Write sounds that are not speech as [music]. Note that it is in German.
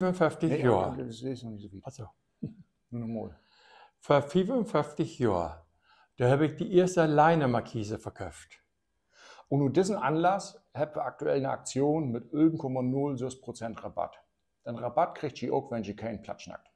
55 Jahre. Das ist nicht so viel. Also. [laughs] Nochmal. Vor 55 Jahren, da habe ich die erste Leine-Markise verkauft. Und nur diesen Anlass habe ich aktuell eine Aktion mit 0,06% Rabatt. Den Rabatt kriegt sie auch, wenn sie keinen Platz schnackt.